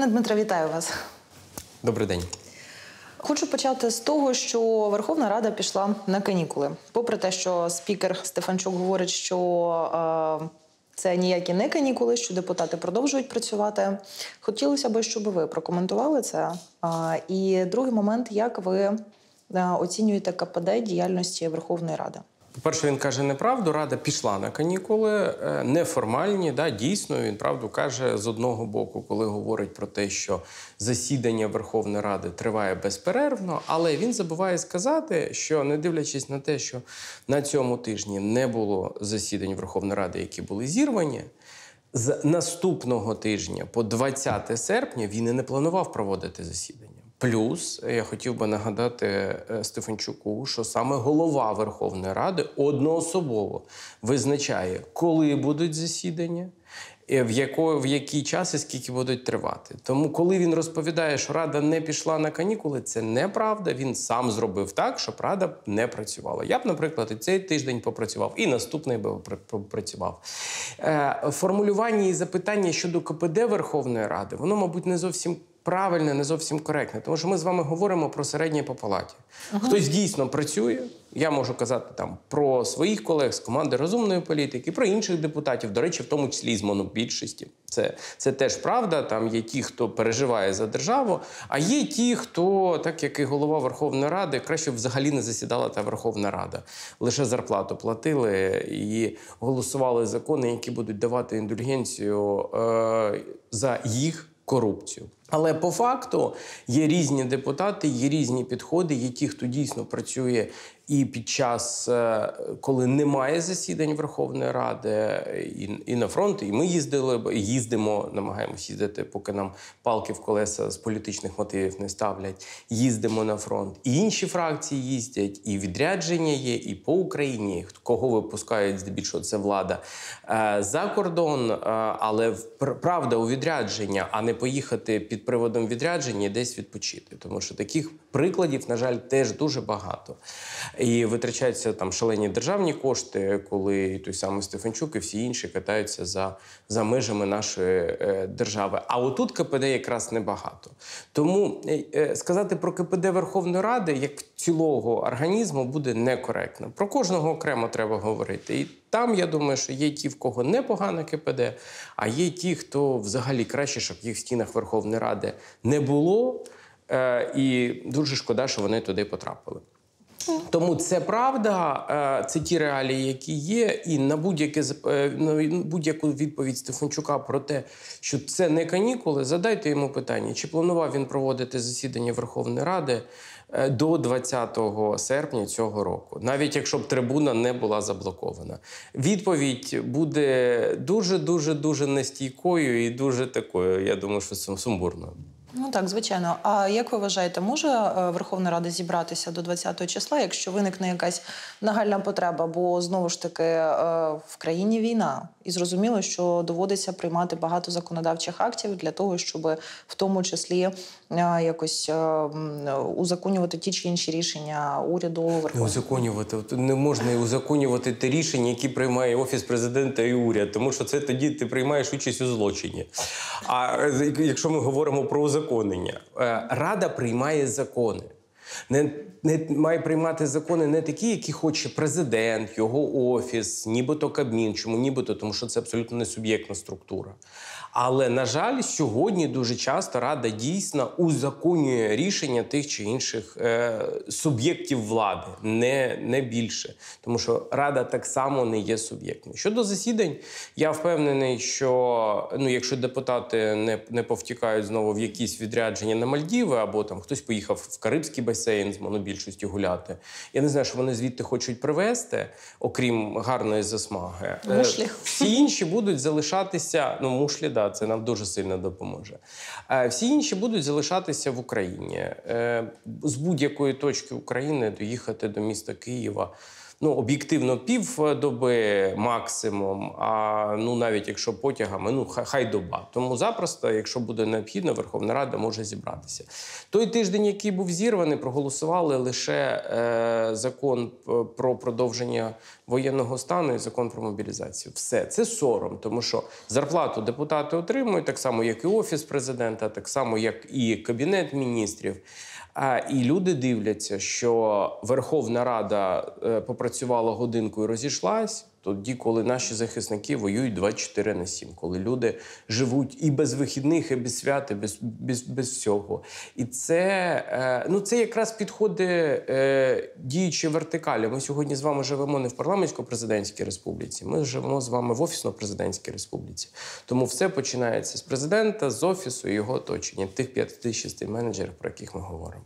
Пане Дмитро, вітаю вас. Добрий день. Хочу почати з того, що Верховна Рада пішла на канікули. Попри те, що спікер Стефанчук говорить, що е, це ніякі не канікули, що депутати продовжують працювати. Хотілося б, щоб ви прокоментували це. Е, і другий момент, як ви е, оцінюєте КПД діяльності Верховної Ради. По-перше, він каже неправду, рада пішла на канікули е, неформальні. Да, Дійсно, він правду каже з одного боку, коли говорить про те, що засідання Верховної Ради триває безперервно, але він забуває сказати, що не дивлячись на те, що на цьому тижні не було засідань Верховної Ради, які були зірвані. З наступного тижня по 20 серпня він і не планував проводити засідання. Плюс е, я хотів би нагадати е, Стефанчуку, що саме голова Верховної Ради одноособово визначає, коли будуть засідання, е, в яко, в який час і скільки будуть тривати. Тому, коли він розповідає, що Рада не пішла на канікули, це неправда. Він сам зробив так, щоб Рада не працювала. Я б, наприклад, і цей тиждень попрацював, і наступний би попрацював. Формулювання і запитання щодо КПД Верховної Ради, воно, мабуть, не зовсім правильне, не зовсім коректне. Тому що ми з вами говоримо про середнє по палаті. Ага. Хтось дійсно працює. Я можу казати там про своїх колег з команди розумної політики, про інших депутатів, до речі, в тому числі і з монобільшості. Це це теж правда. Там є ті, хто переживає за державу, а є ті, хто, так як і голова Верховної Ради, краще взагалі не засідала та Верховна Рада. Лише зарплату платили і голосували закони, які будуть давати індульгенцію е, за їх корупцію. Але по факту є різні депутати, є різні підходи. Є ті, хто дійсно працює і під час, е, коли немає засідань Верховної Ради, і і на фронт, і ми їздили їздимо, намагаємось їздити, поки нам палки в колеса з політичних мотивів не ставлять. Їздимо на фронт. І інші фракції їздять, і відрядження є, і по Україні кого випускають здебільшого це влада е, за кордон, е, але правда у відрядження, а не поїхати під приводом відрядження і десь відпочити, тому що таких прикладів, на жаль, теж дуже багато. І витрачаються там шалені державні кошти, коли той самий Стефанчук і всі інші катаються за за межами нашої е, держави. А отут КПД якраз небагато. Тому е, е, сказати про КПД Верховної Ради як цілого організму буде некоректно. Про кожного окремо треба говорити. І там я думаю, що є ті, в кого непогане КПД, а є ті, хто взагалі краще, щоб їх в стінах Верховної Ради не було. І дуже шкода, що вони туди потрапили. Тому це правда, е, це ті реалії, які є, і на будь-яке е, на будь-яку відповідь Стефанчука про те, що це не канікули. Задайте йому питання, чи планував він проводити засідання Верховної Ради е, до 20 серпня цього року, навіть якщо б трибуна не була заблокована. Відповідь буде дуже дуже дуже нестійкою і дуже такою. Я думаю, що сумбурною. Ну так, звичайно. А як ви вважаєте, може е, Верховна Рада зібратися до 20 числа, якщо виникне якась нагальна потреба? Бо знову ж таки е, в країні війна, і зрозуміло, що доводиться приймати багато законодавчих актів для того, щоб в тому числі е, якось узаконювати ті чи інші рішення уряду Верховної. Не узаконювати не можна узаконювати те рішення, які приймає офіс президента і уряд, тому що це тоді ти приймаєш участь у злочині. А якщо ми говоримо про узаконення. Е, Рада приймає закони. Не не має приймати закони не такі, які хоче президент, його офіс, нібито Кабмін. Чому нібито, тому що це абсолютно не суб'єктна структура. Але на жаль, сьогодні дуже часто рада дійсно узаконює рішення тих чи інших е, суб'єктів влади, не не більше, тому що рада так само не є суб'єктом. Щодо засідань, я впевнений, що ну, якщо депутати не не повтікають знову в якісь відрядження на Мальдіви, або там хтось поїхав в Карибський басейн з монобільшості гуляти, я не знаю, що вони звідти хочуть привезти, окрім гарної засмаги. Мушлі. Е, всі інші будуть залишатися ну мушлі да, це нам дуже сильно допоможе. Е, всі інші будуть залишатися в Україні е, з будь-якої точки України доїхати до міста Києва ну об'єктивно півдоби е, максимум. А ну навіть якщо потягами, ну хай доба. Тому запросто, якщо буде необхідно, Верховна Рада може зібратися. Той тиждень, який був зірваний, проголосували лише е, закон про продовження воєнного стану і закон про мобілізацію. Все це сором, тому що зарплату депутати отримують так само, як і офіс президента, так само як і кабінет міністрів. А І люди дивляться, що Верховна Рада е, попрацювала годинку і розійшлась тоді, коли наші захисники воюють 24 на 7, коли люди живуть і без вихідних, і без свят, і без без, без всього. І це е, ну це якраз підходи е, діючі вертикалі. Ми сьогодні з вами живемо не в парламентсько-президентській республіці. Ми живемо з вами в офісно-президентській республіці. Тому все починається з президента, з офісу і його оточення, тих 5-6 менеджерів, про яких ми говоримо.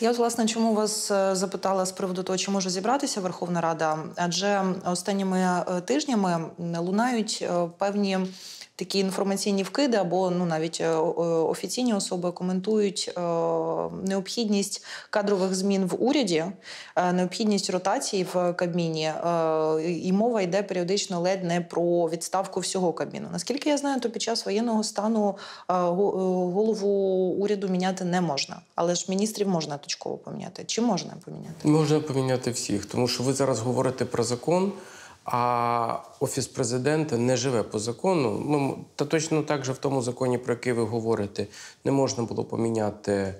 Я от, власне чому вас е, запитала з приводу того, чи може зібратися Верховна Рада? Адже останніми е, тижнями лунають е, певні такі інформаційні вкиди або ну навіть е, офіційні особи коментують е, необхідність кадрових змін в уряді, е, необхідність ротації в Кабміні. І мова йде періодично ледь не про відставку всього Кабміну. Наскільки я знаю, то під час воєнного стану голову уряду міняти не можна, але ж міністрів можна точково поміняти. Чи можна поміняти? Можна поміняти всіх, тому що ви зараз говорите про закон. А офіс президента не живе по закону. Ну, Ми та точно так же в тому законі, про який ви говорите, не можна було поміняти.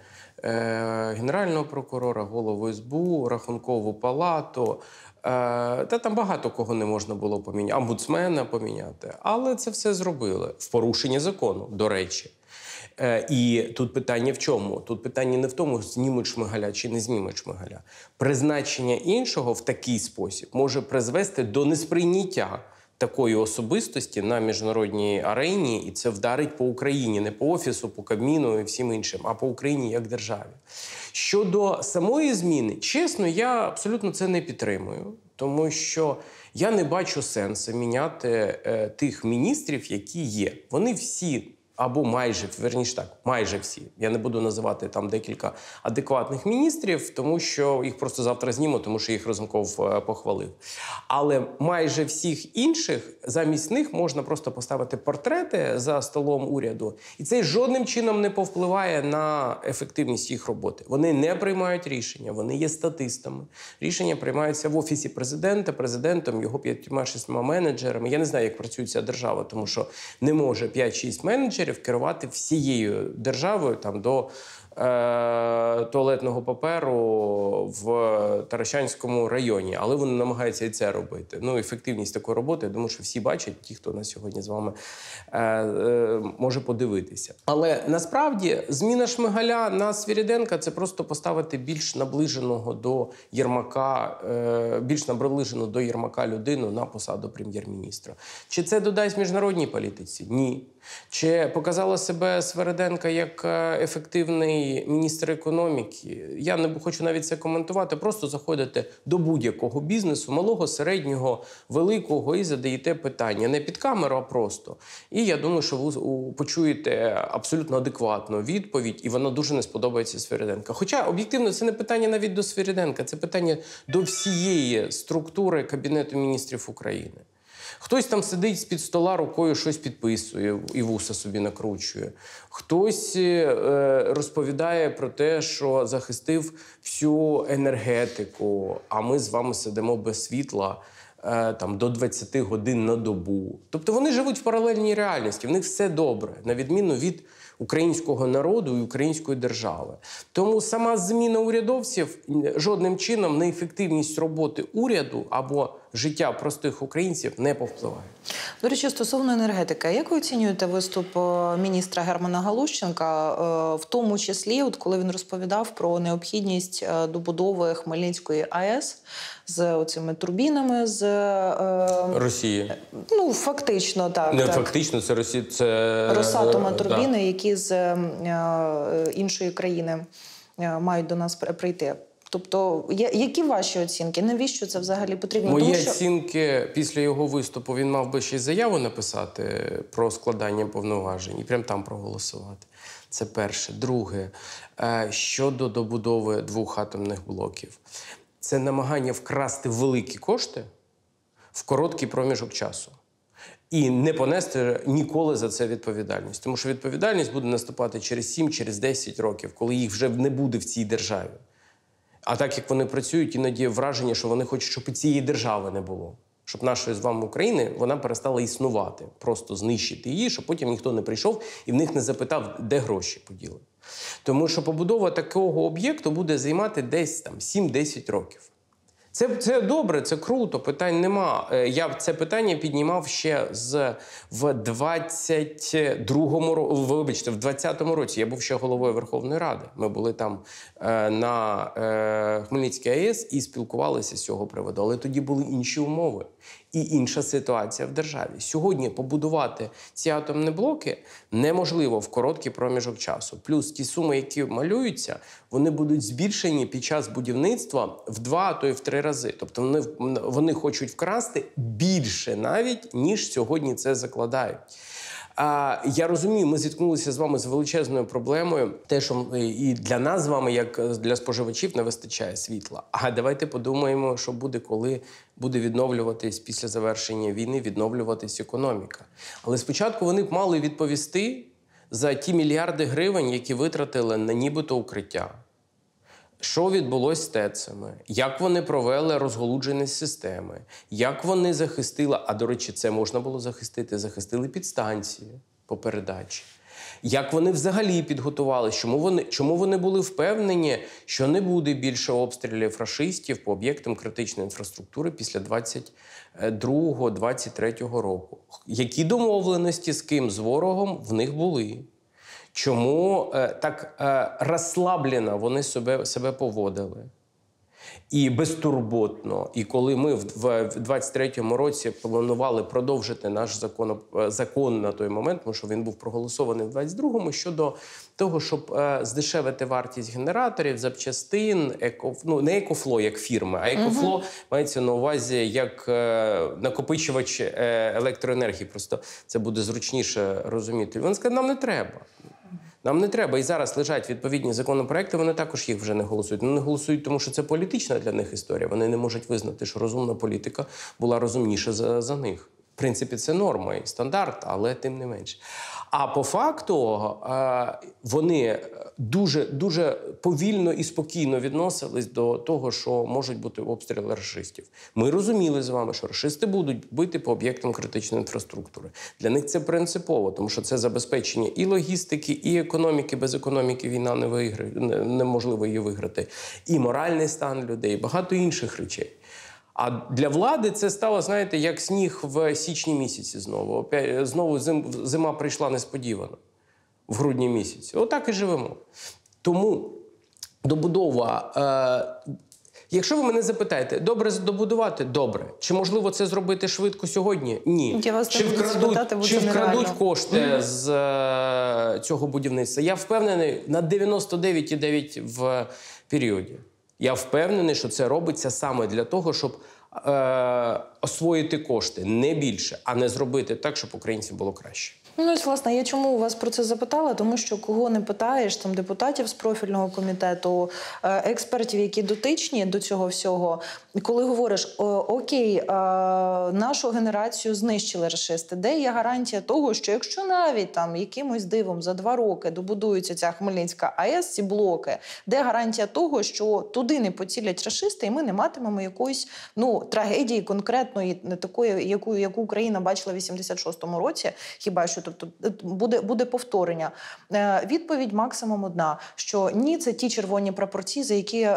Е, Генерального прокурора, голову СБУ, рахункову палату е, та там багато кого не можна було поміняти, амбудсмена поміняти, але це все зробили в порушенні закону, до речі. Е, і тут питання в чому? Тут питання не в тому, знімуть шмигаля чи не знімуть шмигаля. Призначення іншого в такий спосіб може призвести до несприйняття. Такої особистості на міжнародній арені, і це вдарить по Україні, не по офісу, по Кабміну і всім іншим, а по Україні як державі. Щодо самої зміни, чесно, я абсолютно це не підтримую, тому що я не бачу сенсу міняти е, тих міністрів, які є. Вони всі або майже верніше так, майже всі. Я не буду називати там декілька адекватних міністрів, тому що їх просто завтра зніму, тому що їх Розумков е, похвалив. Але майже всіх інших замість них можна просто поставити портрети за столом уряду, і це жодним чином не повпливає на ефективність їх роботи. Вони не приймають рішення, вони є статистами. Рішення приймаються в офісі президента, президентом, його п'ятьма шістьма менеджерами. Я не знаю, як працює ця держава, тому що не може п'ять-шість менеджерів фельдшерів керувати всією державою там до е, туалетного паперу в Таращанському районі, але вони намагаються і це робити. Ну, ефективність такої роботи. Я думаю, що всі бачать, ті, хто на сьогодні з вами е, е, може подивитися. Але насправді зміна Шмигаля на Свіріденка це просто поставити більш наближеного до Єрмака, е, більш наближену до Єрмака людину на посаду прем'єр-міністра. Чи це додасть міжнародній політиці? Ні. Чи показала себе Свереденка як е, ефективний міністр економіки? Я не хочу навіть це коментувати. Просто заходите до будь-якого бізнесу, малого, середнього, великого, і задаєте питання не під камеру, а просто. І я думаю, що ви почуєте абсолютно адекватну відповідь, і вона дуже не сподобається Свереденка. Хоча об'єктивно це не питання навіть до Свереденка, це питання до всієї структури Кабінету міністрів України. Хтось там сидить з-під стола рукою, щось підписує і вуса собі накручує. Хтось е, розповідає про те, що захистив всю енергетику, а ми з вами сидимо без світла. Е, там до 20 годин на добу, тобто вони живуть в паралельній реальності. В них все добре, на відміну від українського народу і української держави. Тому сама зміна урядовців жодним чином неефективність роботи уряду або життя простих українців не повпливає. До речі, стосовно енергетики, як ви оцінюєте виступ е, міністра Германа Галущенка, е, в тому числі, от коли він розповідав про необхідність е, добудови Хмельницької АЕС з цими турбінами з Росії? Ну фактично, так не так. фактично, це Росія це Росатома турбіни, да. які з іншої країни мають до нас прийти. Тобто, які ваші оцінки? Навіщо це взагалі потрібно? Мої Тому, що... оцінки після його виступу він мав би ще й заяву написати про складання повноважень і прямо там проголосувати. Це перше. Друге, е, щодо добудови двох атомних блоків, це намагання вкрасти великі кошти в короткий проміжок часу. І не понести ніколи за це відповідальність, тому що відповідальність буде наступати через 7, через 10 років, коли їх вже не буде в цій державі. А так як вони працюють, іноді враження, що вони хочуть, щоб і цієї держави не було, щоб нашої з вами України вона перестала існувати, просто знищити її, щоб потім ніхто не прийшов і в них не запитав, де гроші поділи. Тому що побудова такого об'єкту буде займати десь там 7-10 років. Це це добре, це круто. Питань нема. Е, я це питання піднімав ще з в 22-му Вибачте, в 20-му році я був ще головою Верховної Ради. Ми були там е, на е, Хмельницькій АЕС і спілкувалися з цього приводу. Але тоді були інші умови і інша ситуація в державі. Сьогодні побудувати ці атомні блоки неможливо в короткий проміжок часу. Плюс ті суми, які малюються, вони будуть збільшені під час будівництва в два, а то й в три рази. Тобто, вони вони хочуть вкрасти більше навіть ніж сьогодні це закладають. А я розумію, ми зіткнулися з вами з величезною проблемою. Те, що і для нас з вами, як е, для споживачів, не вистачає світла. А давайте подумаємо, що буде, коли буде відновлюватись після завершення війни, відновлюватись економіка. Але спочатку вони б мали відповісти за ті мільярди гривень, які витратили на нібито укриття. Що відбулося з ТЕЦами, як вони провели розголуджені системи, як вони захистили, а до речі, це можна було захистити, захистили підстанції по передачі. Як вони взагалі підготували, чому вони чому вони були впевнені, що не буде більше обстрілів фашистів по об'єктам критичної інфраструктури після 22-23 року? Які домовленості з ким з ворогом в них були? чому е, так е, розслаблено вони себе себе поводили. І безтурботно. І коли ми в 23-му році планували продовжити наш закон, е, закон на той момент, тому що він був проголосований в 22-му, щодо того, щоб здешевити вартість генераторів, запчастин, еко, ну не екофло, як фірми, а екофло угу. мається на увазі як накопичувач електроенергії. Просто це буде зручніше розуміти. Він сказав, нам не треба. Нам не треба і зараз лежать відповідні законопроекти. Вони також їх вже не голосують. Вони ну, не голосують, тому що це політична для них історія. Вони не можуть визнати, що розумна політика була розумніша за, за них. В принципі, це норма і стандарт, але тим не менше. А по факту е, вони дуже дуже повільно і спокійно відносились до того, що можуть бути обстріли рашистів. Ми розуміли з вами, що рашисти будуть бити по об'єктам критичної інфраструктури. Для них це принципово, тому що це забезпечення і логістики, і економіки. Без економіки війна не виграє, неможливо її виграти, і моральний стан людей, і багато інших речей. А для влади це стало, знаєте, як сніг в січні місяці знову. Е, знову зима прийшла несподівано в грудні місяці. Отак і живемо. Тому добудова. Е, Якщо ви мене запитаєте, добре добудувати? Добре. Чи можливо це зробити швидко сьогодні? Ні. Я вас чи вкрадуть спитати, чи вкрадуть кошти mm -hmm. з е, цього будівництва? Я впевнений на 99,9 в періоді. Я впевнений, що це робиться саме для того, щоб е, освоїти кошти не більше, а не зробити так, щоб українцям було краще. Ну, ось, власне, я чому у вас про це запитала? Тому що кого не питаєш, там депутатів з профільного комітету, е, експертів, які дотичні до цього всього, коли говориш окей, нашу генерацію знищили расисти, де є гарантія того, що якщо навіть там якимось дивом за два роки добудується ця Хмельницька АЕС, ці блоки, де гарантія того, що туди не поцілять расисти, і ми не матимемо якоїсь ну трагедії конкретної, не такої, яку яку Україна бачила в 86-му році, хіба що тобто е, буде буде повторення. Е, відповідь максимум одна: що ні, це ті червоні прапорці, за які е,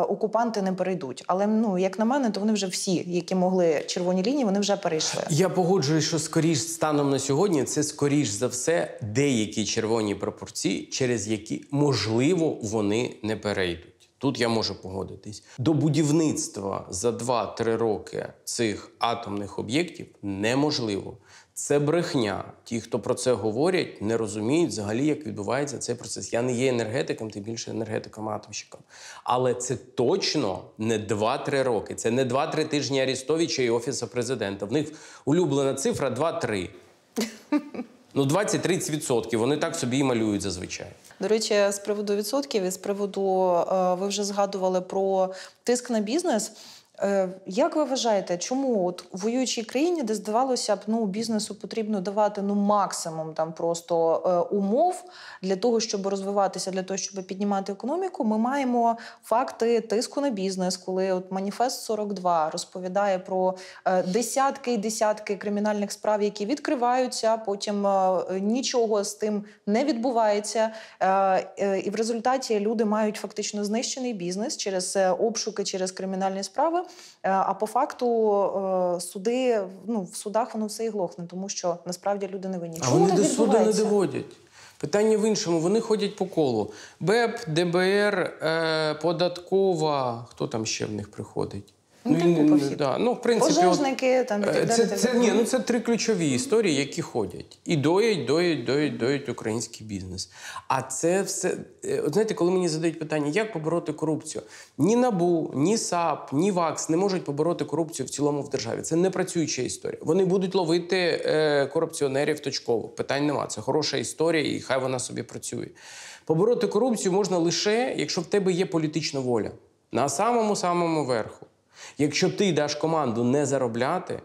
окупанти не перейдуть. Але ну як на мене, то вони вже всі, які могли червоні лінії, вони вже перейшли. Я погоджуюсь, що скоріш станом на сьогодні це скоріш за все деякі червоні прапорці, через які можливо вони не перейдуть. Тут я можу погодитись. До будівництва за 2-3 роки цих атомних об'єктів неможливо. Це брехня. Ті, хто про це говорять, не розуміють взагалі, як відбувається цей процес. Я не є енергетиком, тим більше енергетиком атомщиком Але це точно не 2-3 роки. Це не 2-3 тижні Арістовича і Офісу президента. В них улюблена цифра 2-3. Ну, 20-30%. Вони так собі і малюють зазвичай. До речі, з приводу відсотків і з приводу е, ви вже згадували про тиск на бізнес. Е, як ви вважаєте, чому от в воюючій країні, де здавалося б, ну бізнесу потрібно давати ну максимум там просто е, умов для того, щоб розвиватися, для того, щоб піднімати економіку, ми маємо факти тиску на бізнес, коли от маніфест 42 розповідає про е, десятки і десятки кримінальних справ, які відкриваються, потім е, нічого з тим не відбувається, е, е, і в результаті люди мають фактично знищений бізнес через обшуки, через кримінальні справи. Е, а по факту е, суди ну в судах воно все і глохне, тому що насправді люди не винні. А Чому вони до суду не доводять. Питання в іншому, вони ходять по колу. БЕП, ДБР, е, податкова. Хто там ще в них приходить? Ну, ну, купа типу, да. ну, в принципі, Пожежники, от, там, е, так далі, це, це, ні, ну, це три ключові історії, які ходять. І доять, доять, доять, доять український бізнес. А це все. Е, от знаєте, коли мені задають питання, як побороти корупцію? Ні НАБУ, ні САП, ні ВАКС не можуть побороти корупцію в цілому в державі. Це не працююча історія. Вони будуть ловити е, корупціонерів точково. Питань нема. Це хороша історія, і хай вона собі працює. Побороти корупцію можна лише, якщо в тебе є політична воля. На самому самому верху. Якщо ти даш команду не заробляти,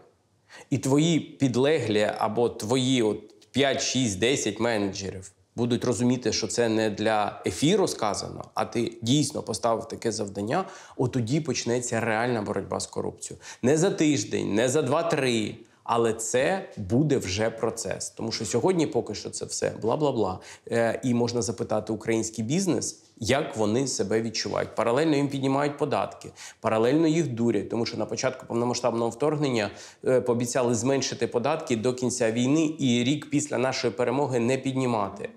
і твої підлеглі або твої от 5, 6, 10 менеджерів будуть розуміти, що це не для ефіру сказано, а ти дійсно поставив таке завдання, от тоді почнеться реальна боротьба з корупцією. Не за тиждень, не за 2-3, але це буде вже процес, тому що сьогодні поки що це все бла бла бла. Е, і можна запитати український бізнес, як вони себе відчувають. Паралельно їм піднімають податки, паралельно їх дурять, тому що на початку повномасштабного вторгнення е, пообіцяли зменшити податки до кінця війни і рік після нашої перемоги не піднімати.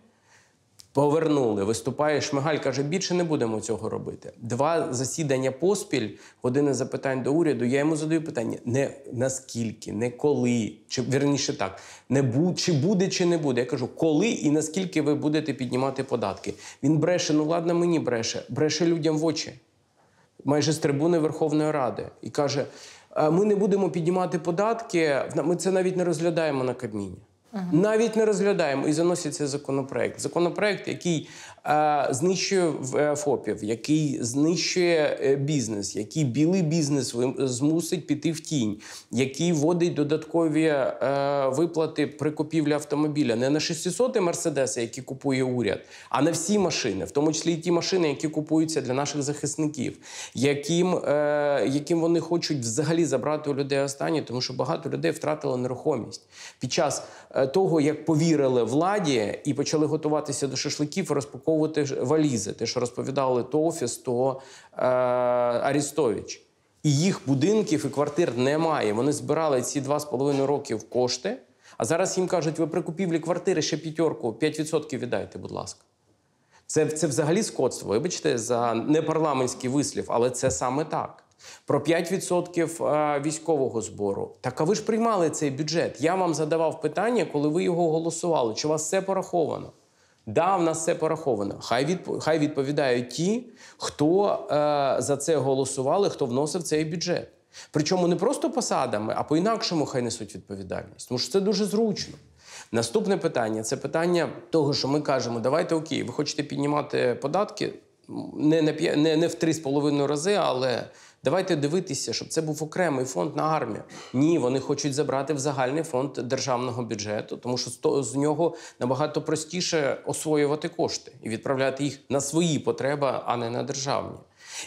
Повернули, виступає Шмигаль. Каже, більше не будемо цього робити. Два засідання поспіль, години запитань до уряду. Я йому задаю питання: не наскільки, не коли, чи вірніше так, не будь, чи буде, чи не буде. Я кажу, коли і наскільки ви будете піднімати податки. Він бреше, ну ладно, мені бреше, бреше людям в очі, майже з трибуни Верховної Ради, і каже: ми не будемо піднімати податки. ми це навіть не розглядаємо на Кабміні. Навіть не розглядаємо і заноситься законопроект. Законопроект, який знищує е, ФОПів, який знищує е, бізнес, який білий бізнес змусить піти в тінь, який вводить додаткові е, виплати при купівлі автомобіля не на 600 мерседеси, які купує уряд, а на всі машини, в тому числі і ті машини, які купуються для наших захисників, яким яким вони хочуть взагалі забрати у людей останні, тому що багато людей втратили нерухомість під час того, як повірили владі і почали готуватися до шашликів, розпаковувати розпаковувати валізи. Те, що розповідали то Офіс, то е, Арістович. І їх будинків і квартир немає. Вони збирали ці два 2,5 роки в кошти. А зараз їм кажуть, ви при купівлі квартири ще п'ятерку, 5% віддайте, будь ласка. Це це взагалі скотство. Вибачте, за непарламентський вислів, але це саме так. Про 5% е, військового збору. Так а ви ж приймали цей бюджет? Я вам задавав питання, коли ви його голосували. Чи у вас все пораховано? Да, в нас це пораховано. Хай від, хай відповідають ті, хто е, за це голосували, хто вносив цей бюджет. Причому не просто посадами, а по-інакшому хай несуть відповідальність. Тому що це дуже зручно. Наступне питання це питання того, що ми кажемо, давайте окей, ви хочете піднімати податки не на не, не в 3,5 рази, але. Давайте дивитися, щоб це був окремий фонд на армію. Ні, вони хочуть забрати в загальний фонд державного бюджету, тому що з нього набагато простіше освоювати кошти і відправляти їх на свої потреби, а не на державні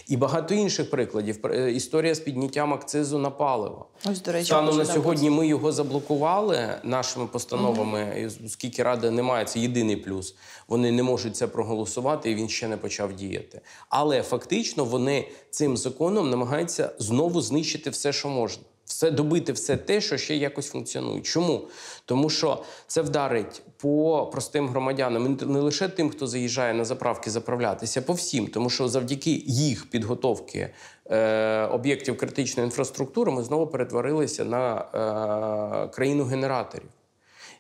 і багато інших прикладів. Е, історія з підняттям акцизу на паливо. Ось до речі, станом на сьогодні. Ми його заблокували нашими постановами. Угу. І, оскільки рада не це єдиний плюс. Вони не можуть це проголосувати, і він ще не почав діяти. Але фактично вони цим законом намагаються знову знищити все, що можна все добити все те, що ще якось функціонує. Чому? Тому що це вдарить по простим громадянам, не лише тим, хто заїжджає на заправки заправлятися, по всім, тому що завдяки їх підготовки е, об'єктів критичної інфраструктури ми знову перетворилися на е, країну генераторів.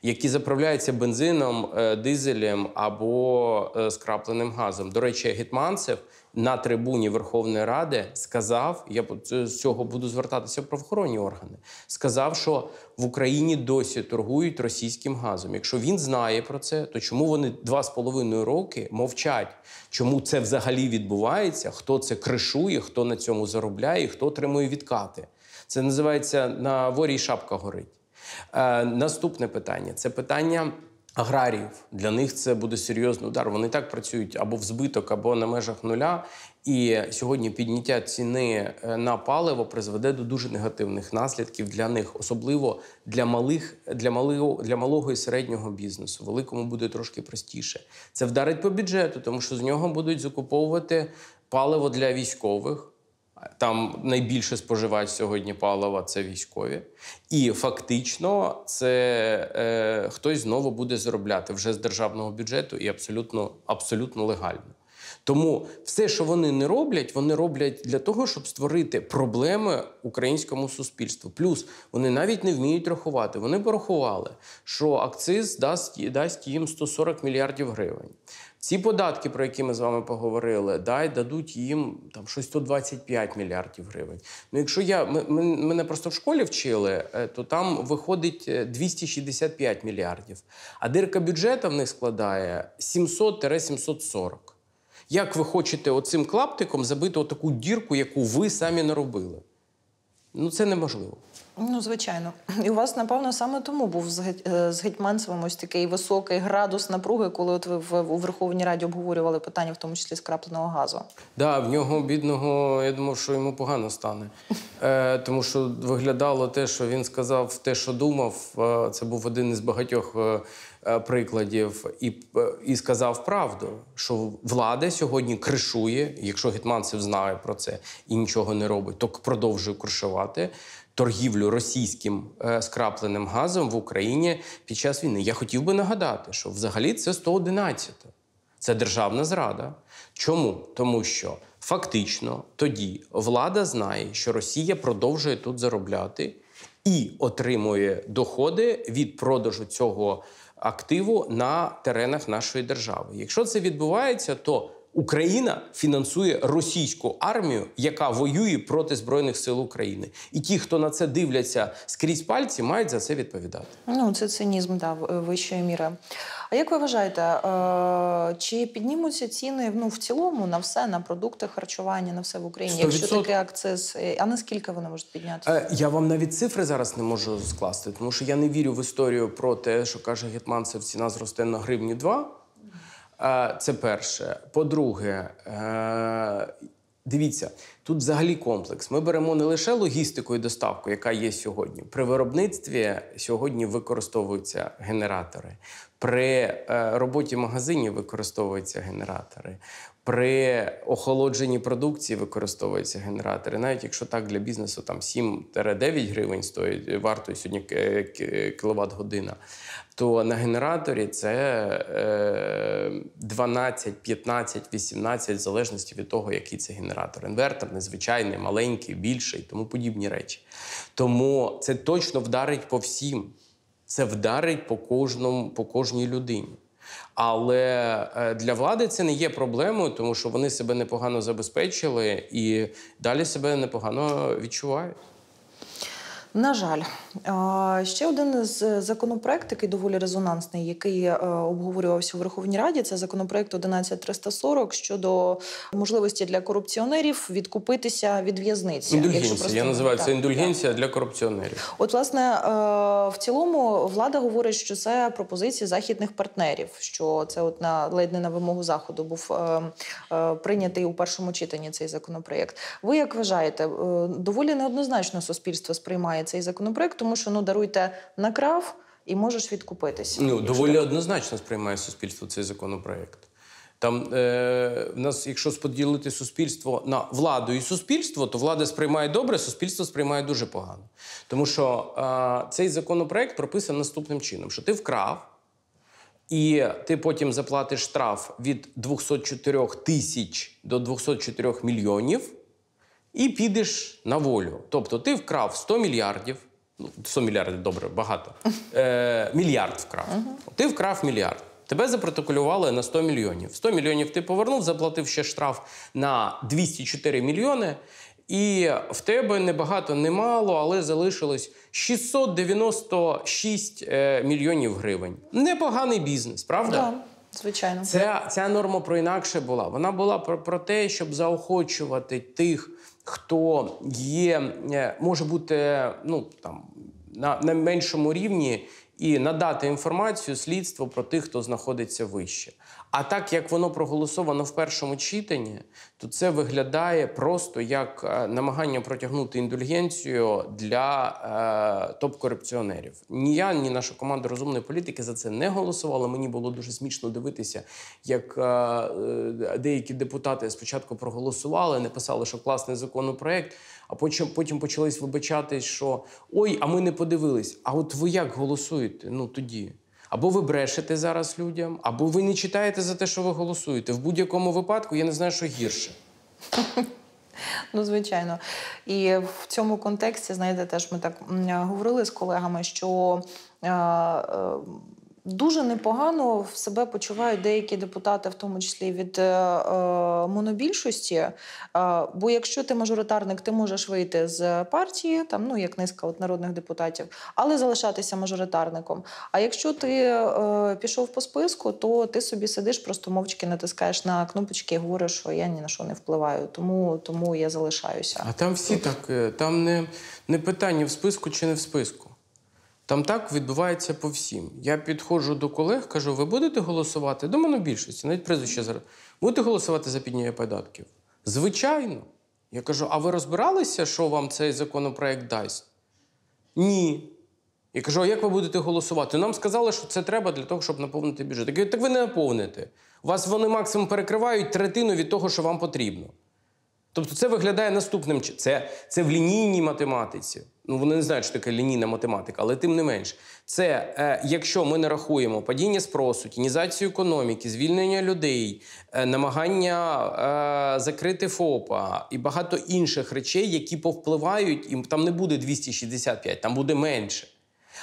Які заправляються бензином, е, дизелем або е, скрапленим газом. До речі, Гетманцев на трибуні Верховної Ради сказав: я з цього буду звертатися в правоохоронні органи. Сказав, що в Україні досі торгують російським газом. Якщо він знає про це, то чому вони два з половиною роки мовчать? Чому це взагалі відбувається? Хто це кришує, хто на цьому заробляє, хто отримує відкати? Це називається на ворій шапка горить. Е, Наступне питання це питання аграріїв. Для них це буде серйозний удар. Вони так працюють або в збиток, або на межах нуля. І сьогодні підняття ціни е, на паливо призведе до дуже негативних наслідків для них, особливо для малих, для малого, для малого і середнього бізнесу. Великому буде трошки простіше. Це вдарить по бюджету, тому що з нього будуть закуповувати паливо для військових. Там найбільше споживач сьогодні палива це військові, і фактично це е, хтось знову буде заробляти вже з державного бюджету і абсолютно, абсолютно легально. Тому все, що вони не роблять, вони роблять для того, щоб створити проблеми українському суспільству. Плюс вони навіть не вміють рахувати. Вони порахували, що акциз дасть дасть їм 140 мільярдів гривень. Ці податки, про які ми з вами поговорили, дай дадуть їм там щось 125 мільярдів гривень. Ну, якщо я ми, ми, мене просто в школі вчили, е, то там виходить 265 е, мільярдів. А дирка бюджету в них складає 700-740. Як ви хочете оцим клаптиком забити отаку дірку, яку ви самі наробили? Ну це неможливо. Ну, звичайно, і у вас напевно саме тому був з е, Гетьманцевим ось такий високий градус напруги, коли от ви в у Верховній Раді обговорювали питання, в тому числі скрапленого газу. Так, в нього бідного. Я думав, що йому погано стане, е, тому що виглядало те, що він сказав, те, що думав. Е, це був один із багатьох прикладів, і сказав правду, що влада сьогодні кришує. Якщо Гетьманцев знає про це і нічого не робить, то продовжує кришувати торгівлю російським е, скрапленим газом в Україні під час війни. Я хотів би нагадати, що взагалі це 111. Це державна зрада. Чому? Тому що фактично тоді влада знає, що Росія продовжує тут заробляти і отримує доходи від продажу цього активу на теренах нашої держави. Якщо це відбувається, то Україна фінансує російську армію, яка воює проти збройних сил України, і ті, хто на це дивляться скрізь пальці, мають за це відповідати. Ну це цинізм, да е, вищої міри. А як ви вважаєте, е, чи піднімуться ціни ну в цілому на все на продукти харчування, на все в Україні? 100%. Якщо такий акциз, е, а наскільки вони можуть підняти? Я вам навіть цифри зараз не можу скласти, тому що я не вірю в історію про те, що каже гетманцев, ціна зросте на гривні 2. Це перше. По-друге, е, дивіться, тут взагалі комплекс. Ми беремо не лише логістику і доставку, яка є сьогодні. При виробництві сьогодні використовуються генератори. При е, роботі магазинів використовуються генератори. При охолодженні продукції використовуються генератори, навіть якщо так для бізнесу там 7-9 гривень стоїть вартою сьогодні е, кіловат година, то на генераторі це 12, 15, 18, в залежності від того, який це генератор. Інвертор незвичайний, маленький, більший, тому подібні речі. Тому це точно вдарить по всім. Це вдарить по кожному, по кожній людині. Але е, для влади це не є проблемою, тому що вони себе непогано забезпечили і далі себе непогано відчувають. На жаль, ще один з законопроект, який доволі резонансний, який е, обговорювався у Верховній Раді, це законопроект 11340 щодо можливості для корупціонерів відкупитися від в'язниці. Індульгенція, просто... я називаю це індульгенція так. для корупціонерів. От, власне, е, в цілому влада говорить, що це пропозиції західних партнерів. Що це от на ледь не на вимогу заходу був е, прийнятий у першому читанні цей законопроект. Ви як вважаєте, доволі неоднозначно суспільство сприймає цей законопроект, тому що ну даруйте накрав і можеш відкупитися. Ну доволі так. однозначно сприймає суспільство цей законопроект. Там е, в нас, якщо споділити суспільство на владу і суспільство, то влада сприймає добре, суспільство сприймає дуже погано. Тому що е, цей законопроект прописаний наступним чином: що ти вкрав, і ти потім заплатиш штраф від 204 тисяч до 204 мільйонів і підеш на волю. Тобто ти вкрав 100 мільярдів. 100 ну, мільярдів добре, багато. Е, Мільярд вкрав. Ти вкрав мільярд. Тебе запротоколювали на 100 мільйонів. 100 мільйонів ти повернув, заплатив ще штраф на 204 мільйони. І в тебе не багато, не але залишилось 696 е, мільйонів гривень. Непоганий бізнес, правда? Так, да, Звичайно, Це, ця норма про інакше була. Вона була про, про те, щоб заохочувати тих хто є, е, може бути ну там на, на меншому рівні і надати інформацію слідству про тих, хто знаходиться вище. А так як воно проголосовано в першому читанні, то це виглядає просто як е, намагання протягнути індульгенцію для е, топ-корупціонерів. Ні я, ні наша команда розумної політики за це не голосувала. Мені було дуже смішно дивитися, як е, е деякі депутати спочатку проголосували, написали, що класний законопроект. А потім потім почались вибачатись, що ой, а ми не подивились. А от ви як голосуєте? Ну тоді. Або ви брешете зараз людям, або ви не читаєте за те, що ви голосуєте. В будь-якому випадку я не знаю, що гірше. Ну, звичайно. І в цьому контексті, знаєте, теж ми так говорили з колегами, що. Е, е, Дуже непогано в себе почувають деякі депутати, в тому числі від е, е, монобільшості. Е, бо якщо ти мажоритарник, ти можеш вийти з партії, там ну як низка от народних депутатів, але залишатися мажоритарником. А якщо ти пішов по списку, то ти собі сидиш, просто мовчки натискаєш на кнопочки і говориш, що я ні на що не впливаю, тому тому я залишаюся. А там всі Тут. так, там не, не питання в списку чи не в списку. Там так відбувається по всім. Я підходжу до колег, кажу: ви будете голосувати? До мене ну, більшості, навіть прізвище зараз. Будете голосувати за підняття податків? Звичайно. Я кажу: а ви розбиралися, що вам цей законопроект дасть? Ні. Я кажу, а як ви будете голосувати? Нам сказали, що це треба для того, щоб наповнити бюджет. Я Так ви не наповните. Вас вони максимум перекривають третину від того, що вам потрібно. Тобто це виглядає наступним Це, Це в лінійній математиці. Ну, вони не знають, що таке лінійна математика, але тим не менш, це е, якщо ми нарахуємо падіння спросу, тінізацію економіки, звільнення людей, е, намагання е, закрити ФОПа і багато інших речей, які повпливають, і там не буде 265, там буде менше.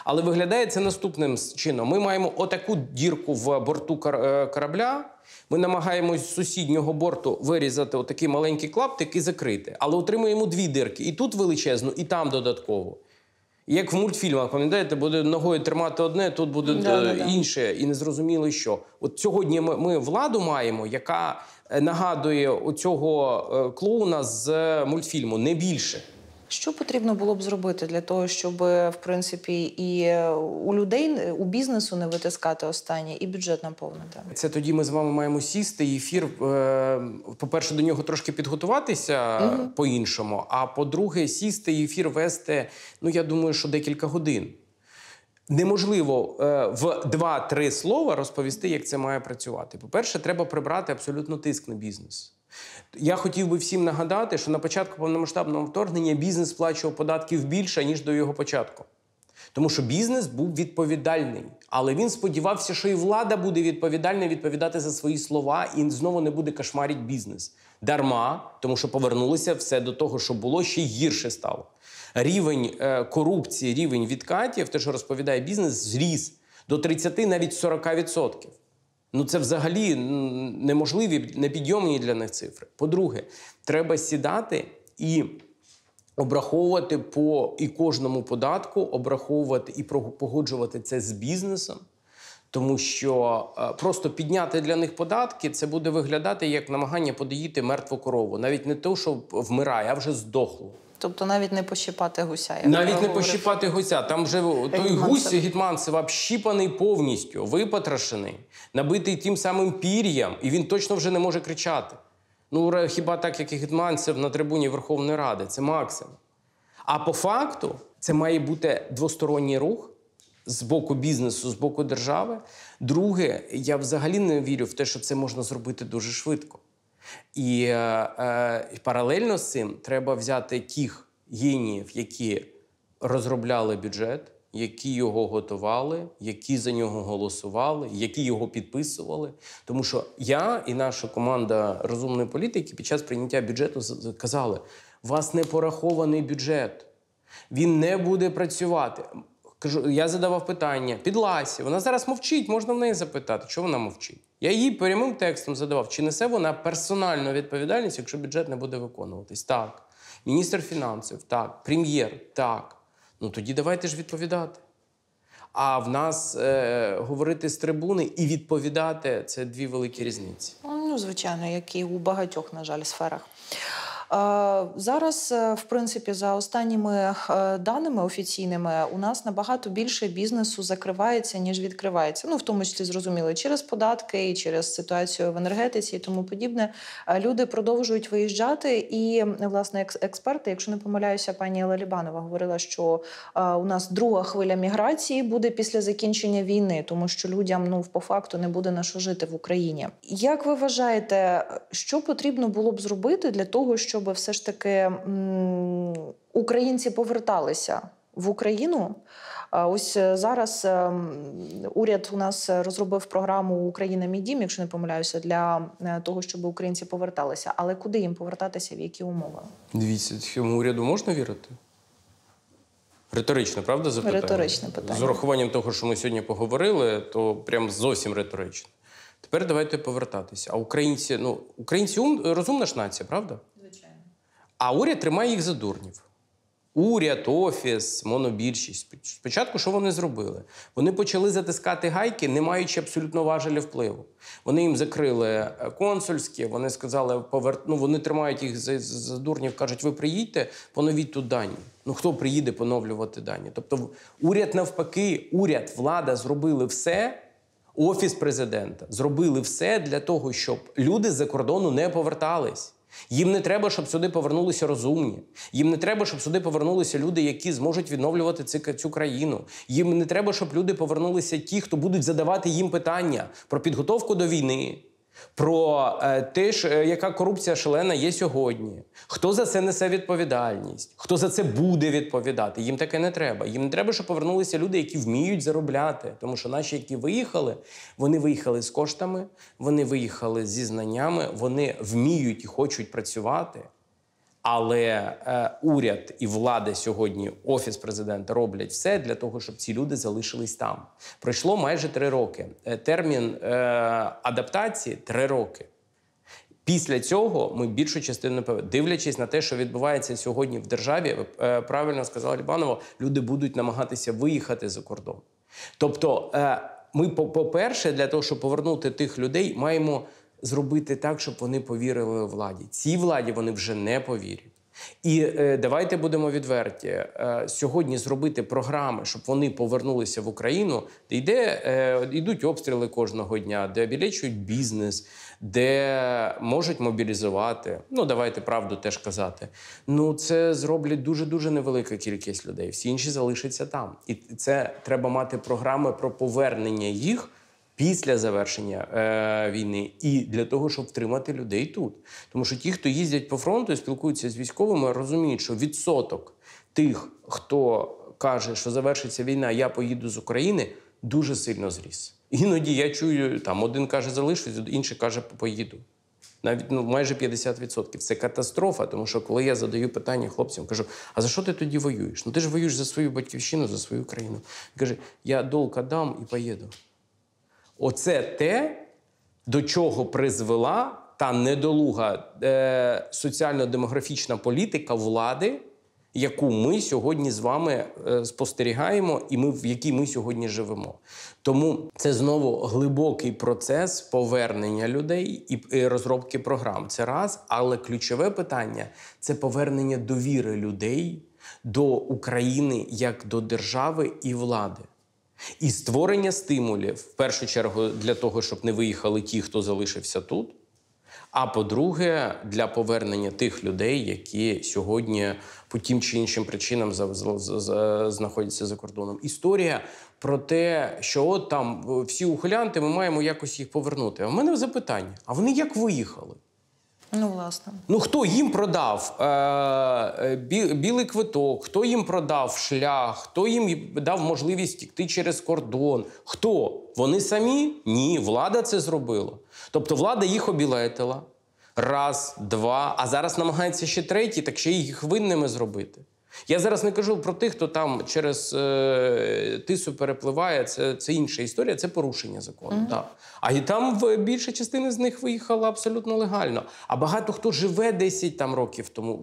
Але виглядає це наступним чином: ми маємо отаку дірку в борту е, корабля. Ми намагаємось з сусіднього борту вирізати отакий маленький клаптик і закрити, але отримуємо дві дирки і тут величезну, і там додатково. Як в мультфільмах, пам'ятаєте, буде ногою тримати одне, тут буде е, да, інше, да. і незрозуміло що. От сьогодні ми, ми владу маємо, яка е, нагадує оцього е, клоуна з мультфільму не більше. Що потрібно було б зробити для того, щоб е, в принципі і е, у людей у бізнесу не витискати останнє, і бюджет наповнити? Це тоді ми з вами маємо сісти. і Ефір, е, по-перше, до нього трошки підготуватися угу. по-іншому. А по-друге, сісти і ефір вести. Ну я думаю, що декілька годин. Неможливо в два-три слова розповісти, як це має працювати. По перше, треба прибрати абсолютно тиск на бізнес. Я хотів би всім нагадати, що на початку повномасштабного вторгнення бізнес сплачував податків більше ніж до його початку. Тому що бізнес був відповідальний, але він сподівався, що і влада буде відповідальна відповідати за свої слова, і знову не буде кошмарити бізнес дарма, тому що повернулося все до того, що було ще гірше стало. Рівень е, корупції, рівень відкатів, те, що розповідає бізнес, зріс до 30, навіть 40%. Ну, це взагалі неможливі, непідйомні для них цифри. По-друге, треба сідати і обраховувати по і кожному податку, обраховувати і погоджувати це з бізнесом. Тому що е, просто підняти для них податки це буде виглядати як намагання подоїти мертву корову, навіть не те, що вмирає, а вже здохло. Тобто навіть не пощипати гуся. Я навіть не пощипати гуся. Там вже той гусь гітманцева общіпаний повністю, випотрошений, набитий тим самим пір'ям, і він точно вже не може кричати. Ну хіба так, як і гетманцев на трибуні Верховної Ради, це максимум. А по факту це має бути двосторонній рух з боку бізнесу, з боку держави. Друге, я взагалі не вірю в те, що це можна зробити дуже швидко. І е, е паралельно з цим треба взяти тих геніїв, які розробляли бюджет, які його готували, які за нього голосували, які його підписували. Тому що я і наша команда розумної політики під час прийняття бюджету казали: у вас не порахований бюджет, він не буде працювати. Кажу, я задавав питання підласі. Вона зараз мовчить, можна в неї запитати, чого вона мовчить. Я їй прямим текстом задавав, чи несе вона персональну відповідальність, якщо бюджет не буде виконуватись? Так. Міністр фінансів, так, прем'єр, так. Ну тоді давайте ж відповідати. А в нас е, говорити з трибуни і відповідати це дві великі різниці. Ну, звичайно, як і у багатьох, на жаль, сферах. Зараз, е, в принципі, за останніми е, даними офіційними, у нас набагато більше бізнесу закривається ніж відкривається. Ну в тому числі зрозуміло, через податки і через ситуацію в енергетиці і тому подібне. Люди продовжують виїжджати. І власне експерти, якщо не помиляюся, пані Лалібанова говорила, що е, у нас друга хвиля міграції буде після закінчення війни, тому що людям ну по факту не буде на що жити в Україні. Як ви вважаєте, що потрібно було б зробити для того, щоб щоб все ж таки українці поверталися в Україну. Ось е, зараз е, уряд у нас розробив програму Україна мій дім, якщо не помиляюся, для е, того, щоб українці поверталися. Але куди їм повертатися, в які умови? Дивіться, цьому уряду можна вірити? Риторичне, правда, запитання? Риторичне питання. З урахуванням того, що ми сьогодні поговорили, то прям зовсім риторичне. Тепер давайте повертатися. А українці, ну, українці ум, розумна ж нація, правда? А уряд тримає їх за дурнів. Уряд, офіс, монобільшість. Спочатку, що вони зробили? Вони почали затискати гайки, не маючи абсолютно важеля впливу. Вони їм закрили е, консульські, вони сказали, повер... ну, вони тримають їх за, за дурнів, кажуть, ви приїдьте, поновіть тут дані. Ну хто приїде поновлювати дані? Тобто, уряд, навпаки, уряд, влада зробили все. Офіс президента зробили все для того, щоб люди з-за кордону не повертались. Їм не треба, щоб сюди повернулися розумні. Їм не треба, щоб сюди повернулися люди, які зможуть відновлювати цю країну. Їм не треба, щоб люди повернулися ті, хто будуть задавати їм питання про підготовку до війни. Про е, те, е, яка корупція шалена є сьогодні, хто за це несе відповідальність, хто за це буде відповідати. Їм таке не треба. Їм не треба, щоб повернулися люди, які вміють заробляти. Тому що наші, які виїхали, вони виїхали з коштами, вони виїхали зі знаннями, вони вміють і хочуть працювати. Але е, уряд і влада сьогодні, офіс президента, роблять все для того, щоб ці люди залишились там. Пройшло майже три роки. Е, термін е, адаптації три роки. Після цього ми більшу частину дивлячись на те, що відбувається сьогодні в державі, е, правильно сказала Лібанова, люди будуть намагатися виїхати за кордон. Тобто, е, ми, по перше, для того, щоб повернути тих людей, маємо зробити так, щоб вони повірили владі. Цій владі вони вже не повірять. І е, давайте будемо відверті е, сьогодні. Зробити програми, щоб вони повернулися в Україну, де йде, е, йдуть обстріли кожного дня, де обілечують бізнес, де можуть мобілізувати. Ну давайте правду теж казати. Ну це зроблять дуже дуже невелика кількість людей. Всі інші залишаться там, і це треба мати програми про повернення їх після завершення е, війни і для того, щоб втримати людей тут. Тому що ті, хто їздять по фронту і спілкуються з військовими, розуміють, що відсоток тих, хто каже, що завершиться війна, я поїду з України, дуже сильно зріс. Іноді я чую там один каже, залишусь, інший каже, поїду. Навіть ну майже 50%. Це катастрофа, тому що коли я задаю питання хлопцям, кажу: а за що ти тоді воюєш? Ну ти ж воюєш за свою батьківщину, за свою країну. каже, я долг дам і поїду. Оце те, до чого призвела та недолуга е, соціально-демографічна політика влади, яку ми сьогодні з вами е, спостерігаємо, і ми в якій ми сьогодні живемо. Тому це знову глибокий процес повернення людей і розробки програм. Це раз, але ключове питання це повернення довіри людей до України як до держави і влади. І створення стимулів в першу чергу для того, щоб не виїхали ті, хто залишився тут. А по-друге, для повернення тих людей, які сьогодні по тим чи іншим причинам знаходяться за кордоном. Історія про те, що от там е, всі ухилянти, ми маємо якось їх повернути. А в мене запитання: а вони як виїхали? Ну, власне. Ну, хто їм продав е, е, бі, білий квиток, хто їм продав шлях, хто їм дав можливість тікти через кордон? Хто? Вони самі? Ні, влада це зробила. Тобто влада їх обілетила раз, два, а зараз намагається ще третій, так ще їх винними зробити. Я зараз не кажу про тих, хто там через е, тису перепливає. Це це інша історія, це порушення закону. Mm-hmm. Так. А і там в більша частина з них виїхала абсолютно легально. А багато хто живе 10 там років тому,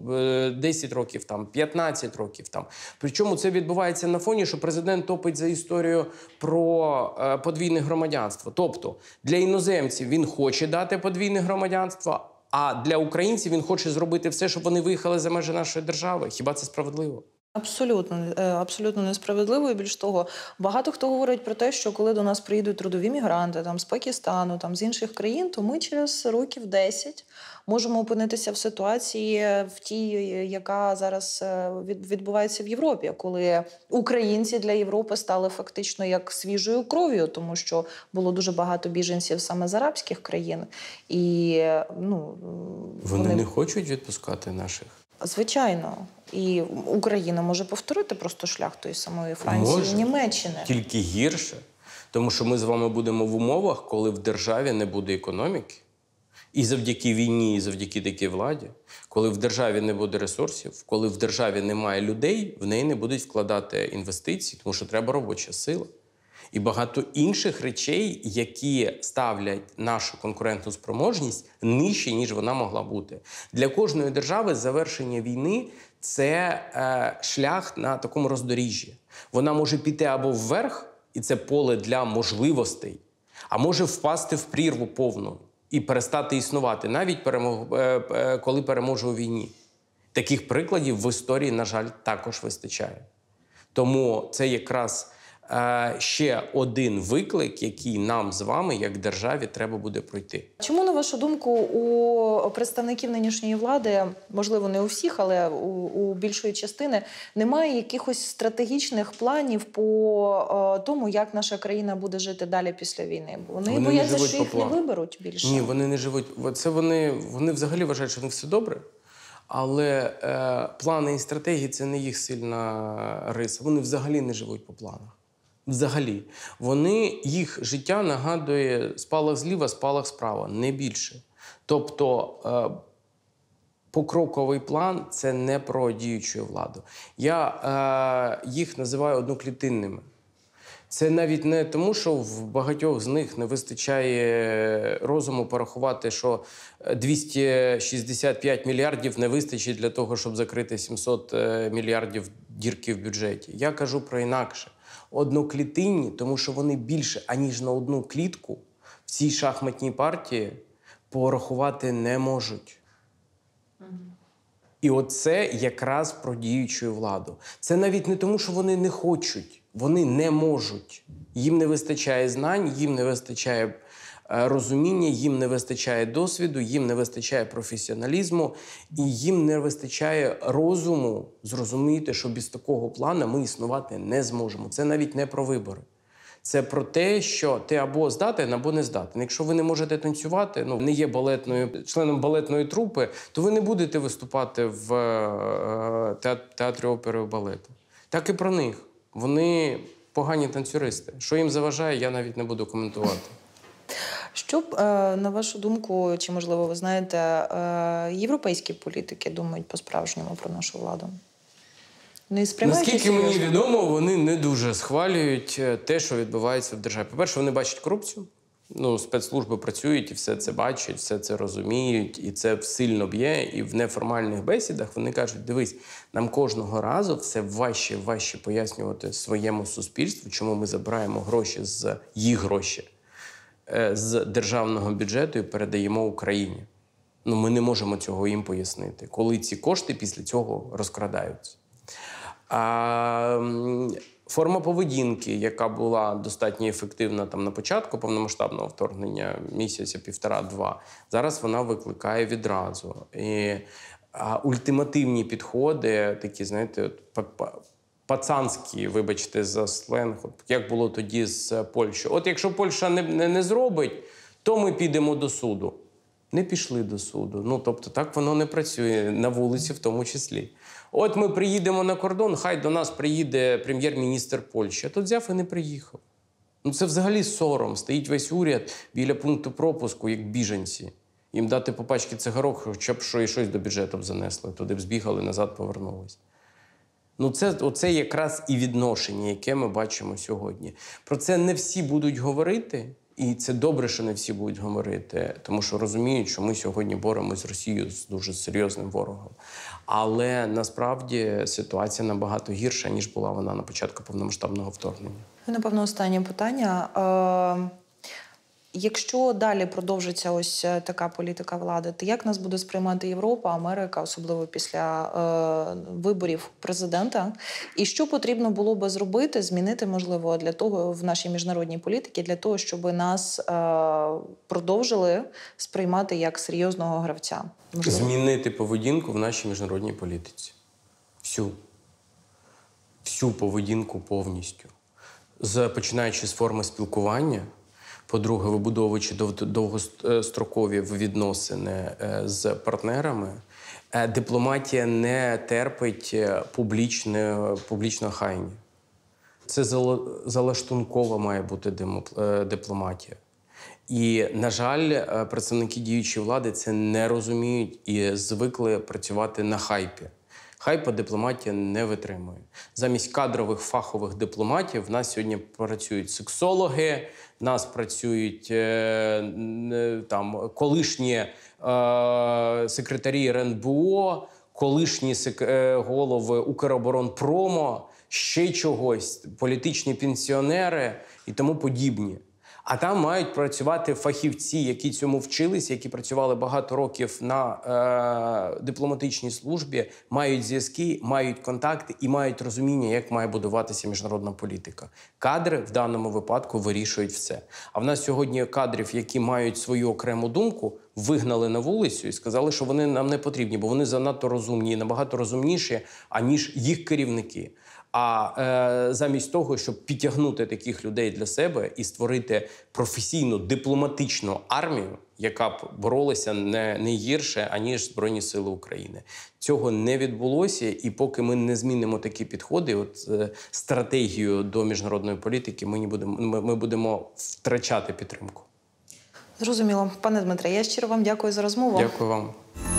10 е, років там, 15 років там. Причому це відбувається на фоні, що президент топить за історію про е, подвійне громадянство. Тобто для іноземців він хоче дати подвійне громадянство. А для українців він хоче зробити все, щоб вони виїхали за межі нашої держави. Хіба це справедливо? Абсолютно е, абсолютно несправедливо. І Більш того, багато хто говорить про те, що коли до нас приїдуть трудові мігранти там з Пакистану, там з інших країн, то ми через років 10 можемо опинитися в ситуації, е, в тій, яка зараз е, відбувається в Європі, коли українці для Європи стали фактично як свіжою кров'ю, тому що було дуже багато біженців саме з арабських країн, і ну вони, вони... не хочуть відпускати наших. Звичайно, і Україна може повторити просто шлях тої самої Франції, може. Німеччини тільки гірше, тому що ми з вами будемо в умовах, коли в державі не буде економіки. І завдяки війні, і завдяки такій владі, коли в державі не буде ресурсів, коли в державі немає людей, в неї не будуть вкладати інвестиції, тому що треба робоча сила і багато інших речей, які ставлять нашу конкурентну спроможність нижче ніж вона могла бути для кожної держави. Завершення війни це е, шлях на такому роздоріжжі. Вона може піти або вверх, і це поле для можливостей, а може впасти в прірву повну і перестати існувати, навіть перемог, е, е, коли переможе у війні. Таких прикладів в історії, на жаль, також вистачає. Тому це якраз Е, ще один виклик, який нам з вами, як державі, треба буде пройти. Чому на вашу думку у представників нинішньої влади, можливо, не у всіх, але у, у більшої частини немає якихось стратегічних планів по е, тому, як наша країна буде жити далі після війни? Вони, вони бояться, що їх не виберуть більше. Ні, вони не живуть. Це вони вони взагалі вважають, що в все добре. Але е, плани і стратегії це не їх сильна риса. Вони взагалі не живуть по планах. Взагалі, вони їх життя нагадує спалах зліва, спалах справа, не більше. Тобто е, покроковий план це не про діючу владу. Я е, їх називаю одноклітинними. Це навіть не тому, що в багатьох з них не вистачає розуму порахувати, що 265 мільярдів не вистачить для того, щоб закрити 700 е, мільярдів дірки в бюджеті. Я кажу про інакше одноклітинні, тому що вони більше аніж на одну клітку в цій шахматній партії порахувати не можуть. І оце якраз про діючу владу. Це навіть не тому, що вони не хочуть, вони не можуть. Їм не вистачає знань, їм не вистачає Е, розуміння, їм не вистачає досвіду, їм не вистачає професіоналізму і їм не вистачає розуму зрозуміти, що без такого плану ми існувати не зможемо. Це навіть не про вибори. Це про те, що ти або здатен, або не здатен. Якщо ви не можете танцювати, ну не є балетною членом балетної трупи, то ви не будете виступати в е, театрі опери балету. Так і про них. Вони погані танцюристи. Що їм заважає, я навіть не буду коментувати. Що е, на вашу думку, чи можливо ви знаєте, е, європейські політики думають по-справжньому про нашу владу? Не Наскільки мені відомо, вони не дуже схвалюють е, те, що відбувається в державі. По-перше, вони бачать корупцію. Ну, спецслужби працюють і все це бачать, все це розуміють, і це сильно б'є. І в неформальних бесідах вони кажуть: дивись, нам кожного разу все важче, важче пояснювати своєму суспільству, чому ми забираємо гроші з їх гроші Е, з державного бюджету і передаємо Україні. Ну, Ми не можемо цього їм пояснити, коли ці кошти після цього розкрадаються. А, Форма поведінки, яка була достатньо ефективна там на початку повномасштабного вторгнення місяця, півтора-два, зараз вона викликає відразу. І а, Ультимативні підходи, такі, знаєте, пацанські, вибачте, за сленг, як було тоді з е, Польщею. От якщо Польща не, не, не зробить, то ми підемо до суду. Не пішли до суду. Ну тобто, так воно не працює на вулиці, в тому числі. От ми приїдемо на кордон, хай до нас приїде прем'єр-міністр Польщі. а Тут взяв і не приїхав. Ну це взагалі сором. Стоїть весь уряд біля пункту пропуску, як біженці. Їм дати по пачки цигарок, хоча б що і щось до бюджету б занесли. Туди б збігали, назад повернулись. Ну, це оце якраз і відношення, яке ми бачимо сьогодні. Про це не всі будуть говорити, і це добре, що не всі будуть говорити, тому що розуміють, що ми сьогодні боремось з Росією з дуже серйозним ворогом. Але насправді ситуація набагато гірша ніж була вона на початку повномасштабного вторгнення. Ну, напевно, останнє питання. Е, Якщо далі продовжиться ось е, така політика влади, то як нас буде сприймати Європа, Америка, особливо після е, виборів президента? І що потрібно було би зробити, змінити можливо для того в нашій міжнародній політиці, для того, щоб нас е, продовжили сприймати як серйозного гравця? Можливо? Змінити поведінку в нашій міжнародній політиці, всю, всю поведінку повністю, з починаючи з форми спілкування. По-друге, вибудовуючи довгострокові е, відносини е, з партнерами. Е, дипломатія не терпить публічне, публічного хайні. Це залаштункова має бути дипломатія. І, на жаль, представники діючої влади це не розуміють і звикли працювати на хайпі. Хайпа дипломатія не витримує. Замість кадрових фахових дипломатів в нас сьогодні працюють сексологи, в нас працюють е, е, там колишні е, секретарі РНБО, колишні е, голови Укроборонпромо, ще чогось, політичні пенсіонери і тому подібні. А там мають працювати фахівці, які цьому вчились, які працювали багато років на е, дипломатичній службі, мають зв'язки, мають контакти і мають розуміння, як має будуватися міжнародна політика. Кадри в даному випадку вирішують все. А в нас сьогодні кадрів, які мають свою окрему думку, вигнали на вулицю і сказали, що вони нам не потрібні, бо вони занадто розумні, і набагато розумніші аніж їх керівники. А е, замість того, щоб підтягнути таких людей для себе і створити професійну дипломатичну армію, яка б боролася не, не гірше аніж Збройні Сили України, цього не відбулося, і поки ми не змінимо такі підходи, от е, стратегію до міжнародної політики, ми не будемо ми, ми будемо втрачати підтримку. Зрозуміло, пане Дмитре. Я щиро вам дякую за розмову. Дякую вам.